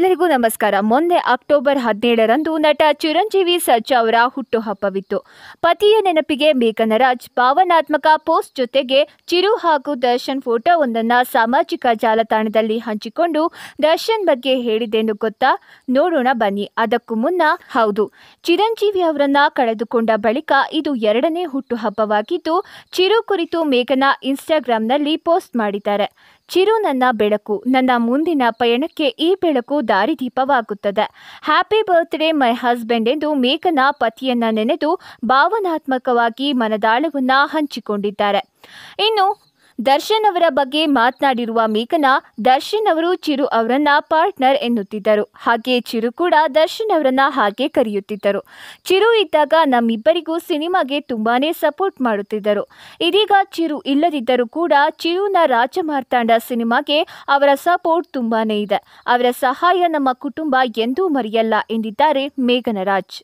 ಎಲ್ಲರಿಗೂ ನಮಸ್ಕಾರ ಮೊನ್ನೆ ಅಕ್ಟೋಬರ್ ಹದಿನೇಳರಂದು ನಟ ಚಿರಂಜೀವಿ ಸಜ್ಜ ಅವರ ಹುಟ್ಟುಹಬ್ಬವಿತ್ತು ಪತಿಯ ನೆನಪಿಗೆ ಮೇಘನರಾಜ್ ಭಾವನಾತ್ಮಕ ಪೋಸ್ಟ್ ಜೊತೆಗೆ ಚಿರು ಹಾಗೂ ದರ್ಶನ್ ಫೋಟೋವೊಂದನ್ನು ಸಾಮಾಜಿಕ ಜಾಲತಾಣದಲ್ಲಿ ಹಂಚಿಕೊಂಡು ದರ್ಶನ್ ಬಗ್ಗೆ ಹೇಳಿದ್ದೇನು ಗೊತ್ತಾ ನೋಡೋಣ ಬನ್ನಿ ಅದಕ್ಕೂ ಮುನ್ನ ಹೌದು ಚಿರಂಜೀವಿ ಅವರನ್ನ ಕಳೆದುಕೊಂಡ ಬಳಿಕ ಇದು ಎರಡನೇ ಹುಟ್ಟುಹಬ್ಬವಾಗಿದ್ದು ಚಿರು ಕುರಿತು ಮೇಘನಾ ಇನ್ಸ್ಟಾಗ್ರಾಂನಲ್ಲಿ ಪೋಸ್ಟ್ ಮಾಡಿದ್ದಾರೆ ಚಿರು ನನ್ನ ಬೆಳಕು ನನ್ನ ಮುಂದಿನ ಪಯಣಕ್ಕೆ ಈ ಬೆಳಕು ದೀಪವಾಗುತ್ತದೆ ಹ್ಯಾಪಿ ಬರ್ತ್ಡೇ ಮೈ ಹಸ್ಬೆಂಡ್ ಎಂದು ಮೇಕನ ಪತಿಯನ್ನ ನೆನೆದು ಭಾವನಾತ್ಮಕವಾಗಿ ಮನದಾಳವನ್ನ ಹಂಚಿಕೊಂಡಿದ್ದಾರೆ ಇನ್ನು ದರ್ಶನ್ ಅವರ ಬಗ್ಗೆ ಮಾತನಾಡಿರುವ ಮೇಘನಾ ದರ್ಶನ್ ಅವರು ಚಿರು ಅವರನ್ನ ಪಾರ್ಟ್ನರ್ ಎನ್ನುತ್ತಿದ್ದರು ಹಾಗೆ ಚಿರು ಕೂಡ ದರ್ಶನ್ ಅವರನ್ನ ಹಾಗೆ ಕರೆಯುತ್ತಿದ್ದರು ಚಿರು ಇದ್ದಾಗ ನಮ್ಮಿಬ್ಬರಿಗೂ ಸಿನಿಮಾಗೆ ತುಂಬಾನೇ ಸಪೋರ್ಟ್ ಮಾಡುತ್ತಿದ್ದರು ಇದೀಗ ಚಿರು ಇಲ್ಲದಿದ್ದರೂ ಕೂಡ ಚಿರುನ ರಾಜಮಾರ್ತಾಂಡ ಸಿನಿಮಾಗೆ ಅವರ ಸಪೋರ್ಟ್ ತುಂಬಾನೇ ಇದೆ ಅವರ ಸಹಾಯ ನಮ್ಮ ಕುಟುಂಬ ಎಂದೂ ಮರೆಯಲ್ಲ ಎಂದಿದ್ದಾರೆ ಮೇಘನರಾಜ್